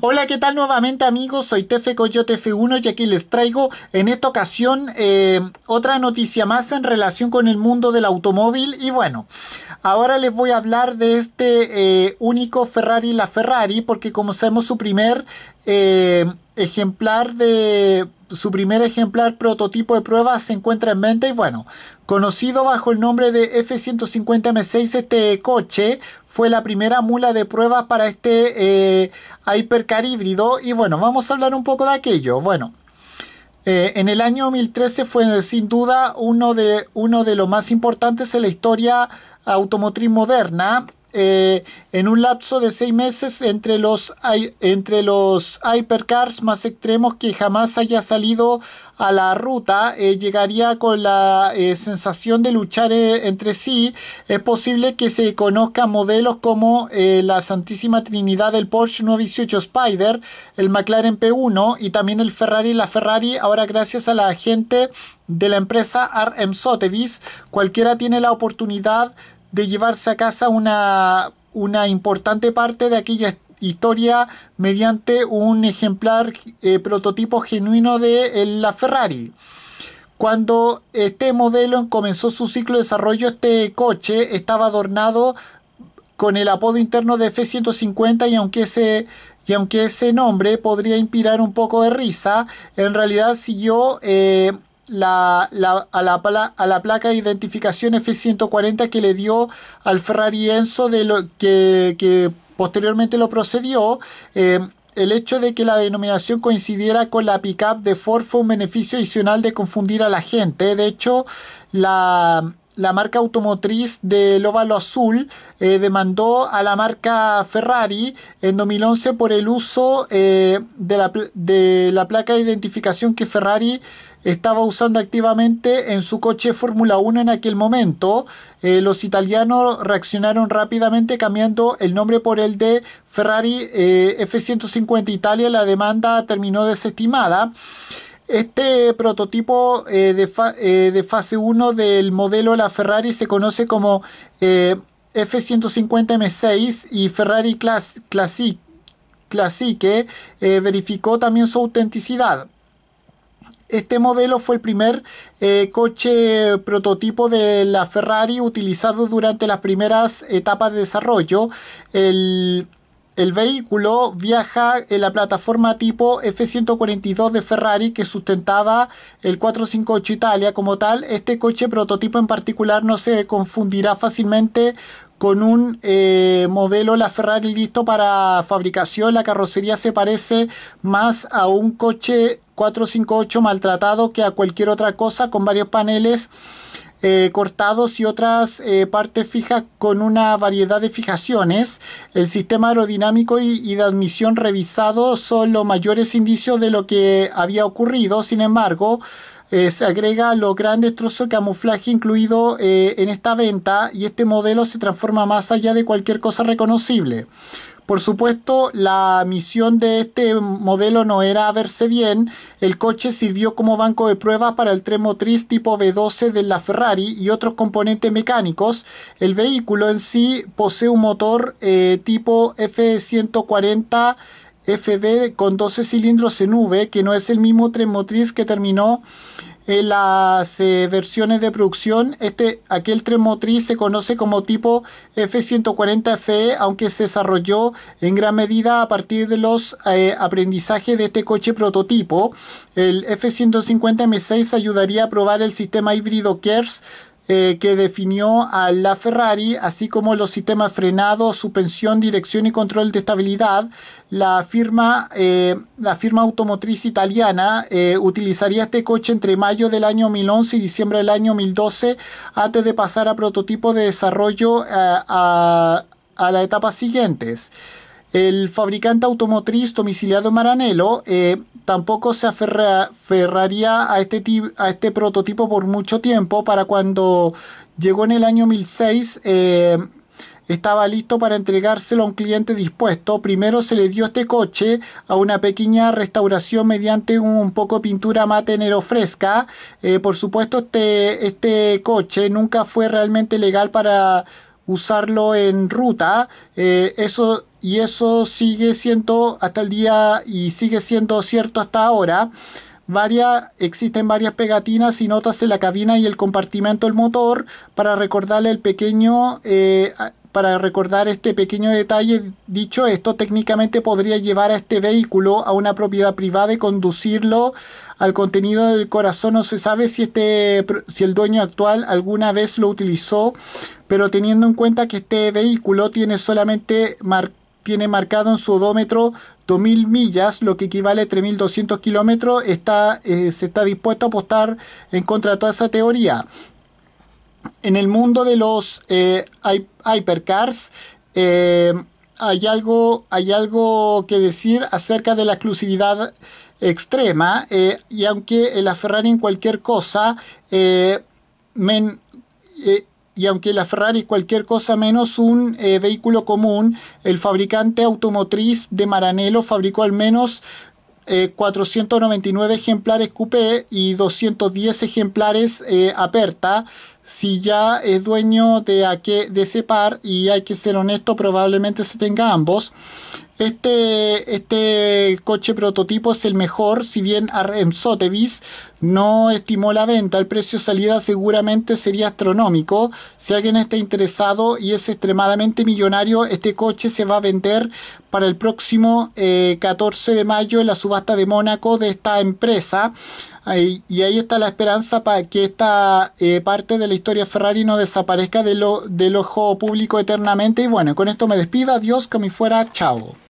Hola, ¿qué tal nuevamente amigos? Soy Tefe Coyote F1 y aquí les traigo en esta ocasión eh, otra noticia más en relación con el mundo del automóvil y bueno, ahora les voy a hablar de este eh, único Ferrari La Ferrari porque como sabemos su primer eh, ejemplar de su primer ejemplar prototipo de prueba se encuentra en venta y bueno, conocido bajo el nombre de F-150M6 este coche fue la primera mula de pruebas para este eh, híbrido y bueno, vamos a hablar un poco de aquello, bueno. Eh, en el año 2013 fue sin duda uno de, uno de los más importantes en la historia automotriz moderna eh, en un lapso de seis meses entre los, entre los hypercars más extremos que jamás haya salido a la ruta, eh, llegaría con la eh, sensación de luchar entre sí. Es posible que se conozcan modelos como la Santísima Trinidad del Porsche 918 Spider, el McLaren P1 y también el Ferrari, la Ferrari, ahora gracias a la gente de la empresa RM Sotheby's, cualquiera tiene la oportunidad de llevarse a casa una, una importante parte de aquella historia mediante un ejemplar eh, prototipo genuino de eh, la Ferrari. Cuando este modelo comenzó su ciclo de desarrollo, este coche estaba adornado con el apodo interno de F-150 y aunque ese, y aunque ese nombre podría inspirar un poco de risa, en realidad siguió eh, la, la, a, la, a, la, placa de identificación F140 que le dio al Ferrari Enzo de lo, que, posteriormente lo procedió. Eh, el hecho de que la denominación coincidiera con la pickup de Ford fue un beneficio adicional de confundir a la gente. De hecho, la, la marca automotriz de óvalo azul eh, demandó a la marca Ferrari en 2011 por el uso eh, de, la, placa de identificación que Ferrari estaba usando activamente en su coche Fórmula 1 en aquel momento. Eh, los italianos reaccionaron rápidamente cambiando el nombre por el de Ferrari F-150 Italia. La demanda terminó desestimada. Este prototipo eh, eh, de, fase 1 del modelo la Ferrari se conoce como eh, F150M6 y Ferrari Class Classic, que verificó también su autenticidad. Este modelo fue el primer coche prototipo de la Ferrari utilizado durante las primeras etapas de desarrollo. El, el vehículo viaja en la plataforma tipo F-142 de Ferrari que sustentaba el 458 Italia. Como tal, este coche prototipo en particular no se confundirá fácilmente con un eh, modelo La Ferrari listo para fabricación. La carrocería se parece más a un coche 458 maltratado que a cualquier otra cosa con varios paneles eh, cortados y otras eh, partes fijas con una variedad de fijaciones. El sistema aerodinámico y, de admisión revisado son los mayores indicios de lo que había ocurrido. Sin embargo, eh, se agrega los grandes trozos de camuflaje incluido en esta venta y este modelo se transforma más allá de cualquier cosa reconocible. Por supuesto, la misión de este modelo no era verse bien. El coche sirvió como banco de pruebas para el tren motriz tipo b 12 de la Ferrari y otros componentes mecánicos. El vehículo en sí posee un motor eh, tipo F140 FB con 12 cilindros en V, que no es el mismo tren motriz que terminó en las eh, versiones de producción, este, aquel tren motriz se conoce como tipo F-140FE, aunque se desarrolló en gran medida a partir de los eh, aprendizajes de este coche prototipo. El F-150M6 ayudaría a probar el sistema híbrido KERS eh, que definió a la Ferrari, así como los sistemas frenado, suspensión, dirección y control de estabilidad. La firma, eh, la firma automotriz italiana eh, utilizaría este coche entre mayo del año 2011 y diciembre del año 2012 antes de pasar a prototipo de desarrollo a, a las etapas siguientes. El fabricante automotriz domiciliado Maranello eh, tampoco se aferraría a este, a este prototipo por mucho tiempo para cuando llegó en el año 2006. Eh, estaba listo para entregárselo a un cliente dispuesto. Primero se le dio este coche a una pequeña restauración mediante un poco de pintura mate nero fresca. Eh, por supuesto, este, este coche nunca fue realmente legal para usarlo en ruta. eso y eso sigue siendo hasta el día y sigue siendo cierto hasta ahora. existen varias pegatinas y notas en la cabina y el compartimento del motor para recordarle el pequeño eh, para recordar este pequeño detalle, dicho esto, técnicamente podría llevar a este vehículo a una propiedad privada y conducirlo al contenido del corazón. No se sabe si, este, si el dueño actual alguna vez lo utilizó, pero teniendo en cuenta que este vehículo tiene solamente marcado tiene marcado en su odómetro 2.000 millas, lo que equivale a 3.200 kilómetros, está, eh, se está dispuesto a apostar en contra de toda esa teoría. En el mundo de los eh, hypercars, eh, hay, algo, hay algo que decir acerca de la exclusividad extrema, eh, y aunque la Ferrari en cualquier cosa, men, y aunque la Ferrari es cualquier cosa menos un eh, vehículo común, el fabricante automotriz de Maranello fabricó al menos 499 eh, ejemplares coupé y 210 ejemplares eh, aperta. Si ya es dueño de, de ese par, y hay que ser honesto, probablemente se tenga ambos. Este, este coche prototipo es el mejor, si bien en Sotheby's no estimó la venta, el precio de salida seguramente sería astronómico. Si alguien está interesado y es extremadamente millonario, este coche se va a vender para el próximo 14 eh, de mayo en la subasta de Mónaco de esta empresa. y ahí está la esperanza para que esta eh, parte de la historia Ferrari no desaparezca del ojo público eternamente. Y bueno, con esto me despido. Adiós, que me fuera. Chao.